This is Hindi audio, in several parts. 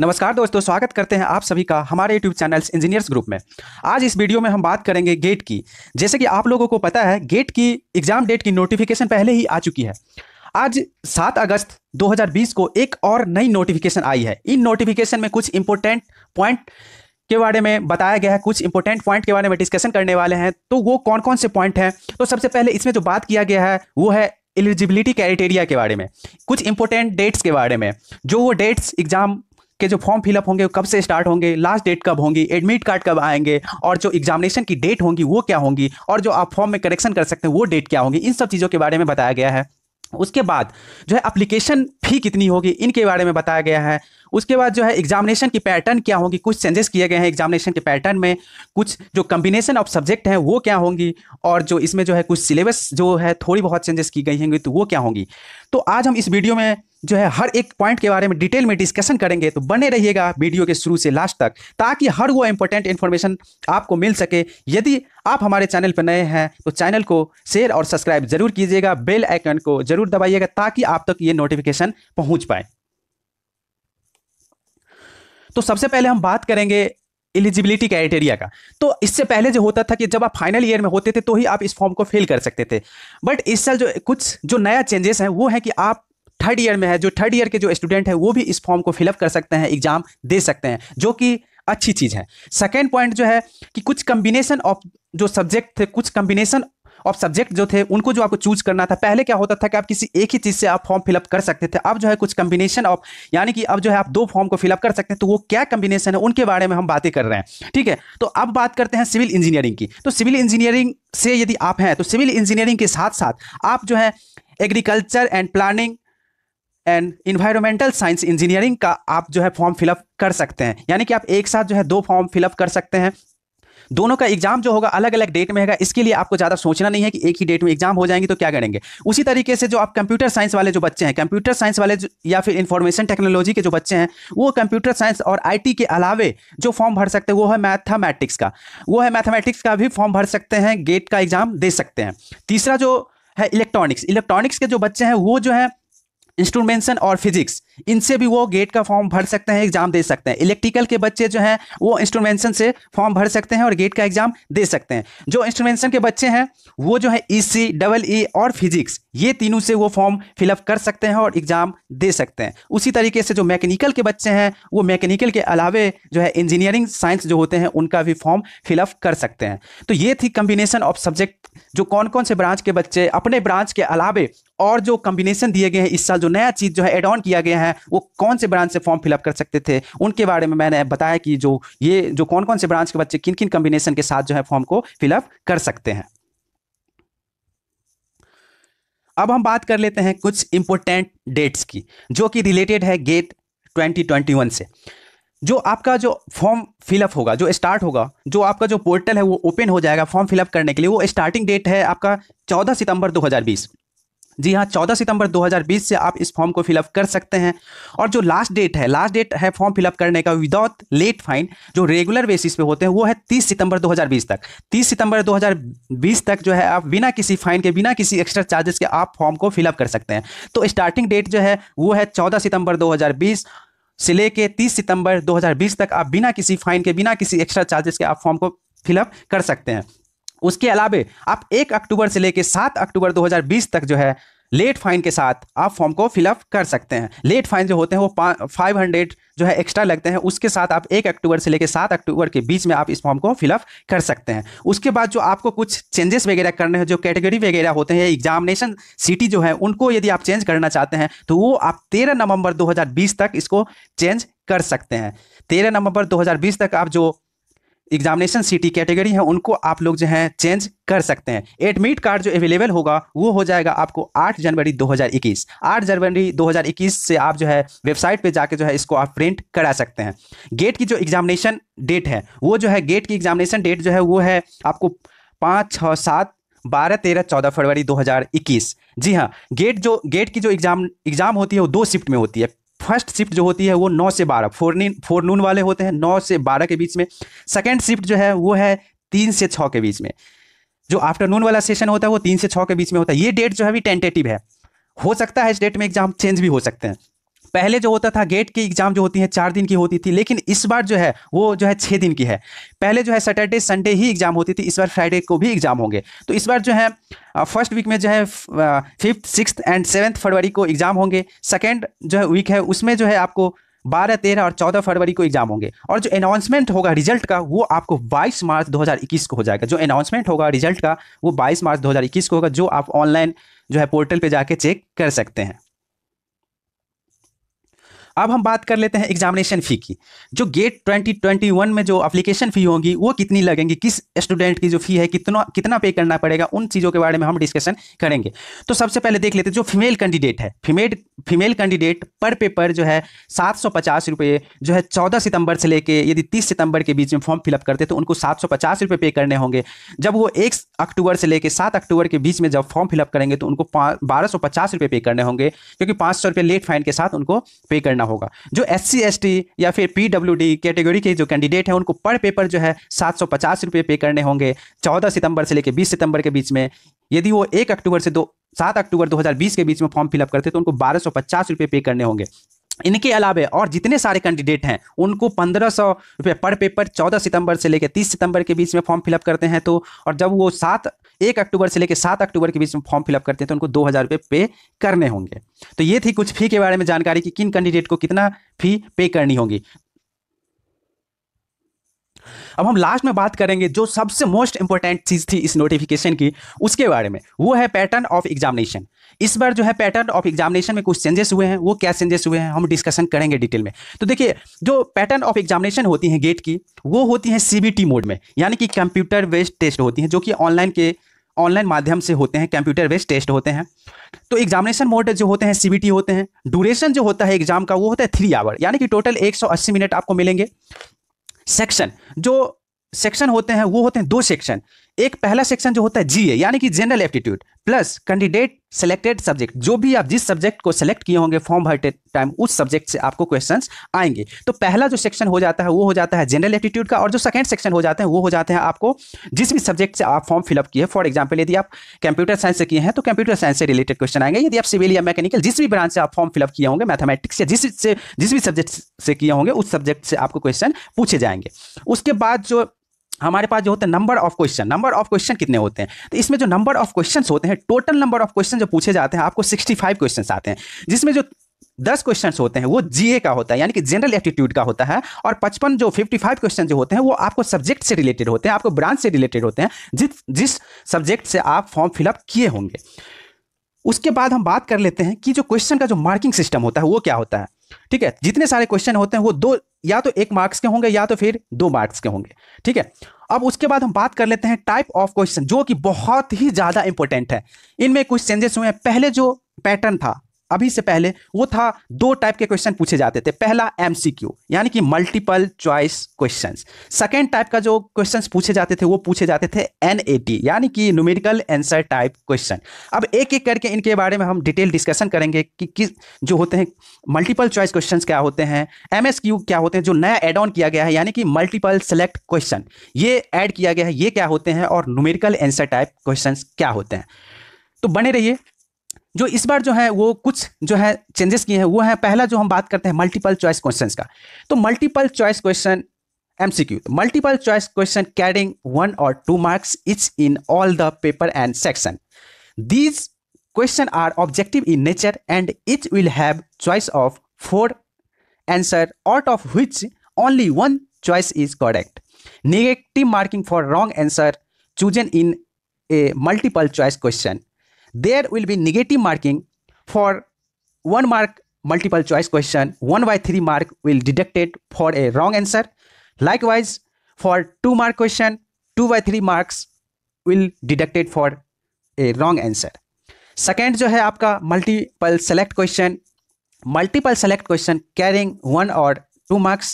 नमस्कार दोस्तों स्वागत करते हैं आप सभी का हमारे यूट्यूब चैनल्स इंजीनियर्स ग्रुप में आज इस वीडियो में हम बात करेंगे गेट की जैसे कि आप लोगों को पता है गेट की एग्जाम डेट की नोटिफिकेशन पहले ही आ चुकी है आज 7 अगस्त 2020 को एक और नई नोटिफिकेशन आई है इन नोटिफिकेशन में कुछ इंपॉर्टेंट पॉइंट के बारे में बताया गया है कुछ इंपॉर्टेंट पॉइंट के बारे में डिस्कशन करने वाले हैं तो वो कौन कौन से पॉइंट हैं तो सबसे पहले इसमें जो बात किया गया है वो है एलिजिबिलिटी क्राइटेरिया के बारे में कुछ इंपॉर्टेंट डेट्स के बारे में जो वो डेट्स एग्जाम के जो फॉर्म फिलअप होंगे कब से स्टार्ट होंगे लास्ट डेट कब होंगी एडमिट कार्ड कब आएंगे और जो एग्जामिनेशन की डेट होंगी वो क्या होंगी और जो आप फॉर्म में करेक्शन कर सकते हैं वो डेट क्या होंगी इन सब चीज़ों के बारे में बताया गया है उसके बाद जो है अप्लीकेशन फी कितनी होगी इनके बारे में बताया गया है उसके बाद जो है एग्जामिनेशन की पैटर्न क्या होगी कुछ चेंजेस किए गए हैं एग्जामिनेशन के पैटर्न में कुछ जो कम्बिनेशन ऑफ सब्जेक्ट हैं वो क्या होंगी और जो इसमें जो है कुछ सिलेबस जो है थोड़ी बहुत चेंजेस की गई होंगी तो वो क्या होंगी तो आज हम इस वीडियो में जो है हर एक पॉइंट के बारे में डिटेल में डिस्कशन करेंगे तो बने रहिएगा वीडियो के शुरू से लास्ट तक ताकि हर वो इंपॉर्टेंट इन्फॉर्मेशन आपको मिल सके यदि आप हमारे चैनल पर नए हैं तो चैनल को शेयर और सब्सक्राइब जरूर कीजिएगा बेल आइकन को जरूर दबाइएगा ताकि आप तक ये नोटिफिकेशन पहुंच पाए तो सबसे पहले हम बात करेंगे एलिजिबिलिटी क्राइटेरिया का तो इससे पहले जो होता था कि जब आप फाइनल ईयर में होते थे तो ही आप इस फॉर्म को फिल कर सकते थे बट इस साल जो कुछ जो नया चेंजेस हैं वो है कि आप थर्ड ईयर में है जो थर्ड ईयर के जो स्टूडेंट है वो भी इस फॉर्म को फिलअप कर सकते हैं एग्जाम दे सकते हैं जो कि अच्छी चीज़ है सेकेंड पॉइंट जो है कि कुछ कम्बिनेशन ऑफ जो सब्जेक्ट थे कुछ कम्बिनेशन ऑफ सब्जेक्ट जो थे उनको जो आपको चूज करना था पहले क्या होता था कि आप किसी एक ही चीज़ से आप फॉर्म फिलअप कर सकते थे अब जो है कुछ कम्बिनेशन ऑफ यानी कि अब जो है आप दो फॉर्म को फिलअप कर सकते हैं तो वो क्या कम्बिनेशन है उनके बारे में हम बातें कर रहे हैं ठीक है तो अब बात करते हैं सिविल इंजीनियरिंग की तो सिविल इंजीनियरिंग से यदि आप हैं तो सिविल इंजीनियरिंग के साथ साथ आप जो है agriculture and planning and environmental science engineering का आप जो है फॉर्म फिलअप कर सकते हैं यानी कि आप एक साथ जो है दो फॉर्म फिलअप कर सकते हैं दोनों का एग्जाम जो होगा अलग अलग डेट में होगा इसके लिए आपको ज़्यादा सोचना नहीं है कि एक ही डेट में एग्जाम हो जाएंगे तो क्या करेंगे उसी तरीके से जो आप कंप्यूटर साइंस वाले जो बच्चे हैं कंप्यूटर साइंस वाले या फिर इन्फॉर्मेशन टेक्नोलॉजी के जो बच्चे हैं वो कंप्यूटर साइंस और आई के अलावे जो फॉर्म भर सकते हैं वो है मैथामेटिक्स का वो है मैथामेटिक्स का भी फॉर्म भर सकते हैं गेट का एग्जाम दे सकते हैं तीसरा जो है इलेक्ट्रॉनिक्स इलेक्ट्रॉनिक्स के जो बच्चे हैं वो जो है इंस्ट्रूमेंटेशन और फिजिक्स इनसे भी वो गेट का फॉर्म भर सकते हैं एग्जाम दे सकते हैं इलेक्ट्रिकल के बच्चे जो हैं वो इंस्ट्रूमेंटेशन से फॉर्म भर सकते हैं और गेट का एग्जाम दे सकते हैं जो इंस्ट्रूमेंटेशन के बच्चे हैं वो जो है ई सी डबल ई और फिजिक्स ये तीनों से वो फॉर्म फिलअप कर सकते हैं और एग्जाम दे सकते हैं उसी तरीके से जो मैकेनिकल के बच्चे हैं वो मैकेनिकल के अलावे जो है इंजीनियरिंग साइंस जो होते हैं उनका भी फॉर्म फिलअप कर सकते हैं तो ये थी कम्बिनेशन ऑफ सब्जेक्ट जो कौन कौन से ब्रांच के बच्चे अपने ब्रांच के अलावे और जो कॉम्बिनेशन दिए गए हैं इस साल जो नया चीज़ जो है एड ऑन किया गया है वो कौन से ब्रांच से फॉर्म फिलअप कर सकते थे उनके बारे में मैंने बताया कि जो ये जो कौन कौन से ब्रांच के बच्चे किन किन कॉम्बिनेशन के साथ जो है फॉर्म को फिलअप कर सकते हैं अब हम बात कर लेते हैं कुछ इंपोर्टेंट डेट्स की जो कि रिलेटेड है गेट 2021 से जो आपका जो फॉर्म फिलअप होगा जो स्टार्ट होगा जो आपका जो पोर्टल है वो ओपन हो जाएगा फॉर्म फिलअप करने के लिए वो स्टार्टिंग डेट है आपका 14 सितंबर बीस जी हाँ 14 सितंबर 2020 से आप इस फॉर्म को फिलअप कर सकते हैं और जो लास्ट डेट है लास्ट डेट है फॉर्म फिलअप करने का विदाउट लेट फाइन जो रेगुलर बेसिस पे होते हैं वो है 30 सितंबर 2020 तक 30 सितंबर 2020 तक जो है आप बिना किसी फाइन के बिना किसी एक्स्ट्रा चार्जेस के आप फॉर्म को फिलअप कर सकते हैं तो स्टार्टिंग डेट जो है वो है चौदह सितंबर दो से लेके तीस सितंबर दो तक आप बिना किसी फाइन के बिना किसी एक्स्ट्रा चार्जेस के आप फॉर्म को फिलअप कर सकते हैं उसके अलावे आप एक अक्टूबर से लेकर सात अक्टूबर दो तक जो है लेट फाइन के साथ आप फॉर्म को फिलअप कर सकते हैं लेट फाइन जो होते हैं वो फाइव हंड्रेड जो है एक्स्ट्रा लगते हैं उसके साथ आप एक अक्टूबर से लेकर सात अक्टूबर के बीच में आप इस फॉर्म को फिलअप कर सकते हैं उसके बाद जो आपको कुछ चेंजेस वगैरह करने हैं जो कैटेगरी वगैरह होते हैं एग्जामिनेशन सिटी जो है उनको यदि आप चेंज करना चाहते हैं तो वो आप तेरह नवंबर दो तक इसको चेंज कर सकते हैं तेरह नवंबर 2020 तक आप जो एग्जामिनेशन सिटी कैटेगरी है उनको आप लोग जो है चेंज कर सकते हैं एडमिट कार्ड जो अवेलेबल होगा वो हो जाएगा आपको 8 जनवरी 2021 8 जनवरी 2021 से आप जो है वेबसाइट पे जाके जो है इसको आप प्रिंट करा सकते हैं गेट की जो एग्जामिनेशन डेट है वो जो है गेट की एग्जामिनेशन डेट जो है वो है आपको पाँच छः सात बारह तेरह चौदह फरवरी 2021 जी हाँ गेट जो गेट की जो एग्जाम एग्जाम होती है वो दो शिफ्ट में होती है फर्स्ट शिफ्ट जो होती है वो नौ से बारह फोरनीन फोरनून वाले होते हैं नौ से बारह के बीच में सेकेंड शिफ्ट जो है वो है तीन से छः के बीच में जो आफ्टरनून वाला सेशन होता है वो तीन से छः के बीच में होता है ये डेट जो है अभी टेंटेटिव है हो सकता है इस डेट में एग्जाम चेंज भी हो सकते हैं पहले जो होता था गेट की एग्जाम जो होती है चार दिन की होती थी लेकिन इस बार जो है वो जो है छः दिन की है पहले जो है सैटरडे संडे ही एग्जाम होती थी इस बार फ्राइडे को भी एग्जाम होंगे तो इस बार जो है फर्स्ट वीक में जो है फिफ्थ सिक्स एंड सेवन्थ फरवरी को एग्जाम होंगे सेकेंड जो है वीक है उसमें जो है आपको बारह तेरह और चौदह फरवरी को एग्जाम होंगे और जो अनाउंसमेंट होगा रिजल्ट का वो आपको 22 मार्च 2021 को हो जाएगा जो अनाउंसमेंट होगा रिजल्ट का वो 22 मार्च 2021 को होगा जो आप ऑनलाइन जो है पोर्टल पे जाके चेक कर सकते हैं अब हम बात कर लेते हैं एग्जामिनेशन फ़ी की जो गेट 2021 में जो अप्लीकेशन फ़ी होगी वो कितनी लगेंगी किस स्टूडेंट की जो फ़ी है कितना कितना पे करना पड़ेगा उन चीज़ों के बारे में हम डिस्कशन करेंगे तो सबसे पहले देख लेते हैं जो फीमेल कैंडिडेट है फीमेल फीमेल कैंडिडेट पर पेपर जो है सात सौ पचास रुपये जो है चौदह सितंबर से लेकर यदि तीस सितंबर के बीच में फॉर्म फिलअप करते तो उनको सात सौ पचास रुपये पे करने होंगे जब वो एक अक्टूबर से लेकर सात अक्टूबर के बीच में जब फॉर्म फिलअप करेंगे तो उनको बारह सौ पचास रुपये पे करने होंगे क्योंकि पाँच सौ रुपये लेट फाइन के साथ उनको पे करना करना होगा जो एस सी एस टी या फिर पी डब्ल्यू डी कैटेगरी के जो कैंडिडेट हैं उनको पर पेपर जो है सात सौ पचास रुपये पे करने होंगे चौदह सितंबर से लेकर बीस सितंबर के बीच में यदि वो एक अक्टूबर से दो सात अक्टूबर दो हज़ार बीस के बीच में फॉर्म फिलअप करते तो उनको बारह सौ पचास रुपये पे करने होंगे इनके अलावे और जितने सारे कैंडिडेट हैं उनको पंद्रह सौ रुपये पर पेपर चौदह सितंबर से लेकर तीस सितंबर के बीच में फॉर्म फिलअप करते हैं तो और जब वो सात एक अक्टूबर से लेकर सात अक्टूबर के बीच में फॉर्म फिलअप करते हैं तो उनको दो हज़ार रुपये पे करने होंगे तो ये थी कुछ फी के बारे में जानकारी कि किन कैंडिडेट को कितना फी पे करनी होगी अब हम लास्ट में बात करेंगे जो सबसे मोस्ट इंपॉर्टेंट चीज थी इस नोटिफिकेशन की उसके बारे में वो है पैटर्न ऑफ एग्जामिनेशन इस बार जो है पैटर्न ऑफ एग्जामिनेशन में कुछ चेंजेस हुए हैं वो क्या चेंजेस हुए हैं हम डिस्कशन करेंगे डिटेल में तो देखिए जो पैटर्न ऑफ एग्जामिनेशन होती है गेट की वो होती है सीबीटी मोड में यानी कि कंप्यूटर बेस्ड टेस्ट होती है जो कि ऑनलाइन के ऑनलाइन माध्यम से होते हैं कंप्यूटर बेस्ड टेस्ट होते हैं तो एग्जामिनेशन मोड जो होते हैं सीबीटी होते हैं ड्यूरेशन जो होता है एग्जाम का वो होता है थ्री आवर यानी कि टोटल 180 मिनट आपको मिलेंगे सेक्शन जो सेक्शन होते हैं वो होते हैं दो सेक्शन एक पहला सेक्शन जो होता है जीए यानी कि general aptitude plus candidate selected subject जो भी आप जिस सब्जेक्ट को सेलेक्ट किए होंगे फॉर्म भरते टाइम उस सब्जेक्ट से आपको क्वेश्चन आएंगे तो पहला जो सेक्शन हो जाता है वो हो जाता है जनरल एप्टीट्यूड का और जो सेकंड सेक्शन हो जाते हैं वो हो जाते हैं आपको जिस भी सब्जेक्ट से आप फॉर्म फिलअप किए फॉर एग्जाम्पल यदि आप कंप्यूटर साइंस से किए हैं तो कंप्यूटर साइंस से रिलेटेड क्वेश्चन आएंगे यदि आप सिविल या मैकेनिकल जिस भी ब्रांच से आप फॉर्म फिलअप किए होंगे मैथमेटिक्स या जिस से जिस भी सब्जेक्ट से किए होंगे उस सब्जेक्ट से आपको क्वेश्चन पूछे जाएंगे उसके बाद जो हमारे पास जो होते हैं number of question number of question कितने होते हैं तो इसमें जो नंबर ऑफ क्वेश्चन होते हैं टोटल नंबर ऑफ क्वेश्चन जो पूछे जाते हैं आपको सिक्सटी फाइव क्वेश्चन आते हैं जिसमें जो दस क्वेश्चन होते हैं वो जीए का होता है यानी कि जनरल एटीट्यूड का होता है और पचपन जो फिफ्टी फाइव क्वेश्चन जो होते हैं वो आपको सब्जेक्ट से रिलेटेड होते हैं आपको ब्रांच से रिलेटेड होते हैं जिस जिस सब्जेक्ट से आप फॉर्म फिलअप किए होंगे उसके बाद हम बात कर लेते हैं कि जो क्वेश्चन का जो मार्किंग सिस्टम होता है वो क्या होता है ठीक है जितने सारे क्वेश्चन होते हैं वो दो या तो एक मार्क्स के होंगे या तो फिर दो मार्क्स के होंगे ठीक है अब उसके बाद हम बात कर लेते हैं टाइप ऑफ क्वेश्चन जो कि बहुत ही ज़्यादा इंपॉर्टेंट है इनमें कुछ चेंजेस हुए हैं पहले जो पैटर्न था अभी से पहले वो था दो टाइप के क्वेश्चन पूछे जाते थे पहला एमसीक्यू यानी कि multiple choice questions second type का जो क्वेश्चंस पूछे जाते थे वो पूछे जाते थे एनएटी यानी कि न्यूमेरिकल आंसर टाइप क्वेश्चन अब एक एक करके इनके बारे में हम डिटेल डिस्कशन करेंगे कि किस जो होते हैं मल्टीपल चॉइस क्वेश्चन क्या होते हैं एम क्या होते हैं जो नया एड ऑन किया गया है यानी कि मल्टीपल सेलेक्ट क्वेश्चन ये एड किया गया है ये क्या होते हैं और न्यूमेरिकल एंसर टाइप क्वेश्चन क्या होते हैं तो बने रहिए जो इस बार जो है वो कुछ जो है चेंजेस किए हैं वो है पहला जो हम बात करते हैं मल्टीपल चॉइस क्वेश्चन का तो multiple choice question MCQ multiple choice question carrying one और two marks each in all the paper and section these question are objective in nature and each will have choice of four answer out of which only one choice is correct negative marking for wrong answer chosen in a multiple choice question there will be negative marking for one mark multiple choice question 1 by 3 mark will deducted for a wrong answer likewise for 2 mark question 2 by 3 marks will deducted for a wrong answer Second, जो है आपका multiple select question, multiple select question carrying one or two marks,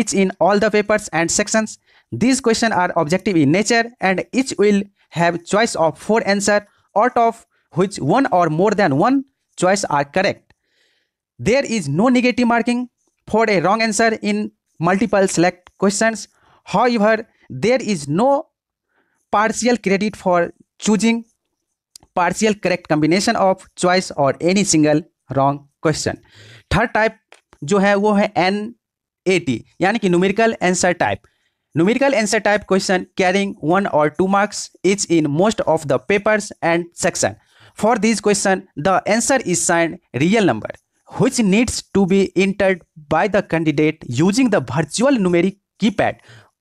each in all the papers and sections. these questions are objective in nature and each will have choice of four answer out of which one और more than one choice are correct there is no negative marking for a wrong answer in multiple select question however there is no partial credit for choosing partial correct combination of choice और any single wrong question third type जो है वो है एन ए टी यानी कि numerical answer type numerical answer type question carrying one और two marks is in most of the papers and section For this question, the answer is signed real number, which needs to be entered by the candidate using the virtual numeric keypad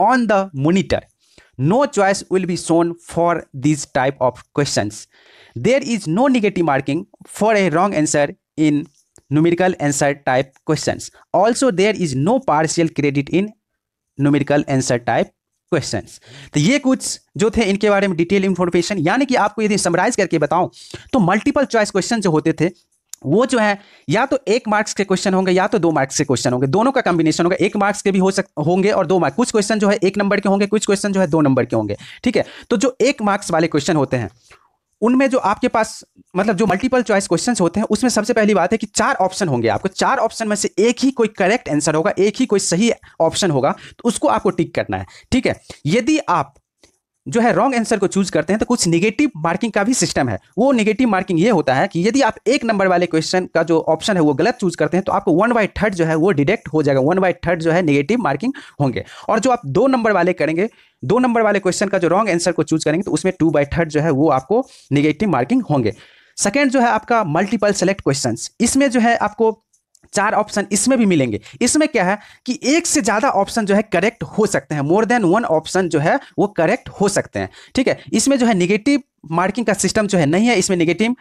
on the monitor. No choice will be shown for these type of questions. There is no negative marking for a wrong answer in numerical answer type questions. Also, there is no partial credit in numerical answer type question तो ये कुछ जो थे इनके बारे में डिटेल इन्फॉर्मेशन यानी कि आपको यदि समराइज करके बताऊं तो मल्टीपल चॉइस क्वेश्चन जो होते थे वो जो है या तो एक मार्क्स के क्वेश्चन होंगे या तो दो मार्क्स के क्वेश्चन होंगे दोनों का कॉम्बिनेशन होगा एक मार्क्स के भी हो सक होंगे और दो मार्क्स कुछ क्वेश्चन जो है एक नंबर के होंगे कुछ क्वेश्चन जो है दो नंबर के होंगे ठीक है तो जो एक मार्क्स वाले क्वेश्चन होते हैं उनमें जो आपके पास मतलब जो मल्टीपल चॉइस क्वेश्चन होते हैं उसमें सबसे पहली बात है कि चार ऑप्शन होंगे आपको चार ऑप्शन में से एक ही कोई करेक्ट आंसर होगा एक ही कोई सही ऑप्शन होगा तो उसको आपको टिक करना है ठीक है यदि आप जो है रॉन्ग आंसर को चूज करते हैं तो कुछ निगेटिव मार्किंग का भी सिस्टम है वो निगेटिव मार्किंग ये होता है कि यदि आप एक नंबर वाले क्वेश्चन का जो ऑप्शन है वो गलत चूज करते हैं तो आपको वन बाई थर्ड जो है वो डिडेक्ट हो जाएगा वन बाई थर्ड जो है निगेटिव मार्किंग होंगे और जो आप दो नंबर वाले करेंगे दो नंबर वाले क्वेश्चन का जो रॉन्ग आंसर को चूज करेंगे तो उसमें टू बाई थर्ड जो है वो आपको निगेटिव मार्किंग होंगे सेकेंड जो है आपका मल्टीपल सेलेक्ट क्वेश्चन इसमें जो है आपको चार ऑप्शन इसमें भी मिलेंगे इसमें क्या है कि एक से ज्यादा ऑप्शन जो है करेक्ट हो सकते हैं मोर देन वन ऑप्शन जो है वो करेक्ट हो सकते हैं ठीक है इसमें जो है निगेटिव मार्किंग का सिस्टम जो है नहीं है इसमें निगेटिव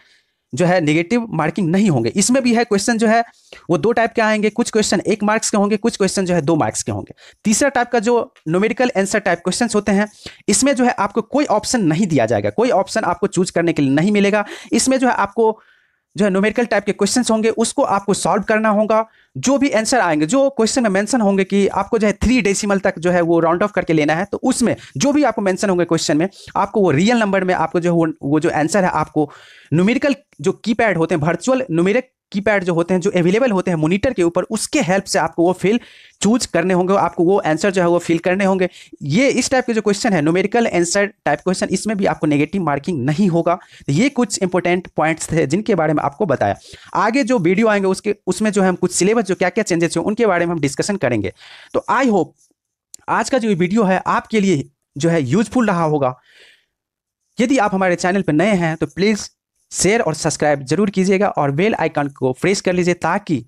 जो है निगेटिव मार्किंग नहीं होंगे इसमें भी है क्वेश्चन जो है वो दो टाइप के आएंगे कुछ क्वेश्चन एक मार्क्स के होंगे कुछ क्वेश्चन जो है दो मार्क्स के होंगे तीसरा टाइप का जो नोमेरिकल आंसर टाइप क्वेश्चन होते हैं इसमें जो है आपको कोई ऑप्शन नहीं दिया जाएगा कोई ऑप्शन आपको चूज करने के लिए नहीं मिलेगा इसमें जो है आपको जो है न्यूमेरिकल टाइप के क्वेश्चन होंगे उसको आपको सॉल्व करना होगा जो भी आंसर आएंगे जो क्वेश्चन में मेंशन होंगे कि आपको जो है थ्री डेसिमल तक जो है वो राउंड ऑफ करके लेना है तो उसमें जो भी आपको मेंशन होंगे क्वेश्चन में आपको वो रियल नंबर में आपको जो है वो, वो जो आंसर है आपको न्यूमेरिकल जो कीपैड होते हैं वर्चुअल न्यूमेरिक कीपैड जो होते हैं जो अवेलेबल होते हैं मोनीटर के ऊपर उसके हेल्प से आपको वो फिल चूज करने होंगे आपको वो आंसर जो है वो फिल करने होंगे ये इस टाइप के जो क्वेश्चन है न्यूमेरिकल आंसर टाइप क्वेश्चन इसमें भी आपको नेगेटिव मार्किंग नहीं होगा तो ये कुछ इंपॉर्टेंट पॉइंट्स थे जिनके बारे में आपको बताया आगे जो वीडियो आएंगे उसके उसमें जो है हम कुछ सिलेबस जो क्या क्या चेंजेस हैं उनके बारे में हम डिस्कशन करेंगे तो आई होप आज का जो वीडियो है आपके लिए जो है यूजफुल रहा होगा यदि आप हमारे चैनल पर नए हैं तो प्लीज़ शेयर और सब्सक्राइब जरूर कीजिएगा और बेल आइकन को प्रेस कर लीजिए ताकि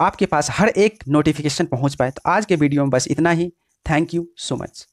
आपके पास हर एक नोटिफिकेशन पहुंच पाए तो आज के वीडियो में बस इतना ही थैंक यू सो मच